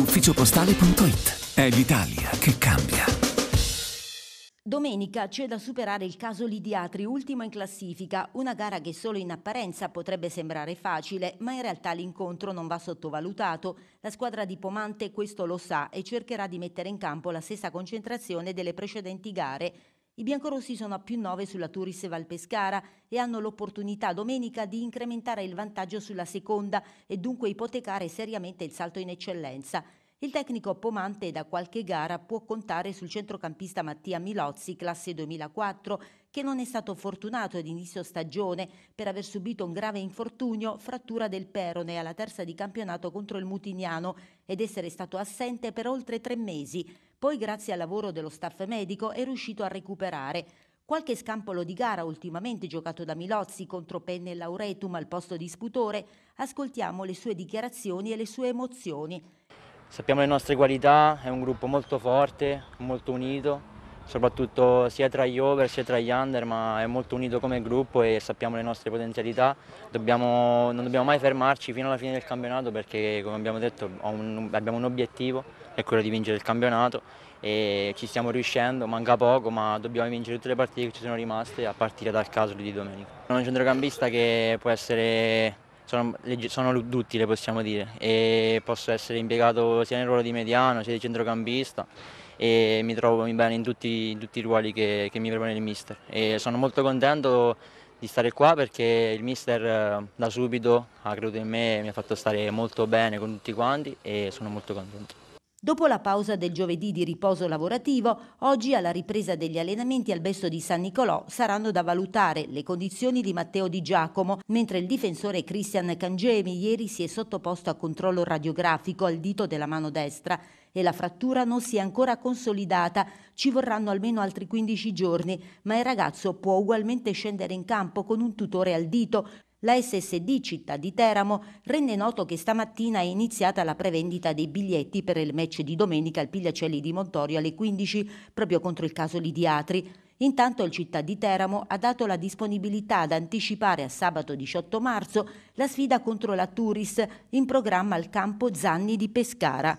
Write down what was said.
ufficiopostale.it. È l'Italia che cambia. Domenica c'è da superare il caso Lidiatri, ultimo in classifica, una gara che solo in apparenza potrebbe sembrare facile, ma in realtà l'incontro non va sottovalutato. La squadra di Pomante questo lo sa e cercherà di mettere in campo la stessa concentrazione delle precedenti gare, i biancorossi sono a più 9 sulla Turis Valpescara e hanno l'opportunità domenica di incrementare il vantaggio sulla seconda e dunque ipotecare seriamente il salto in eccellenza. Il tecnico Pomante da qualche gara può contare sul centrocampista Mattia Milozzi, classe 2004, che non è stato fortunato ad inizio stagione per aver subito un grave infortunio, frattura del perone alla terza di campionato contro il Mutignano ed essere stato assente per oltre tre mesi. Poi grazie al lavoro dello staff medico è riuscito a recuperare. Qualche scampolo di gara ultimamente giocato da Milozzi contro Penne e Lauretum al posto di Sputore, ascoltiamo le sue dichiarazioni e le sue emozioni. Sappiamo le nostre qualità, è un gruppo molto forte, molto unito, soprattutto sia tra gli over sia tra gli under, ma è molto unito come gruppo e sappiamo le nostre potenzialità. Dobbiamo, non dobbiamo mai fermarci fino alla fine del campionato perché come abbiamo detto un, abbiamo un obiettivo, è quello di vincere il campionato e ci stiamo riuscendo, manca poco, ma dobbiamo vincere tutte le partite che ci sono rimaste a partire dal caso di domenica. È un centrocampista che può essere sono, sono duttile possiamo dire e posso essere impiegato sia nel ruolo di mediano sia di centrocampista e mi trovo bene in tutti, in tutti i ruoli che, che, mi propone il mister e sono molto contento di stare qua perché il mister eh, da subito ha creduto in me e mi ha fatto stare molto bene con tutti quanti e sono molto contento. Dopo la pausa del giovedì di riposo lavorativo, oggi alla ripresa degli allenamenti al Besto di San Nicolò saranno da valutare le condizioni di Matteo Di Giacomo, mentre il difensore Christian Cangemi ieri si è sottoposto a controllo radiografico al dito della mano destra e la frattura non si è ancora consolidata, ci vorranno almeno altri 15 giorni, ma il ragazzo può ugualmente scendere in campo con un tutore al dito, la SSD Città di Teramo rende noto che stamattina è iniziata la prevendita dei biglietti per il match di domenica al Pigliacelli di Montorio alle 15, proprio contro il caso Lidiatri. Intanto il Città di Teramo ha dato la disponibilità ad anticipare a sabato 18 marzo la sfida contro la Turis in programma al campo Zanni di Pescara.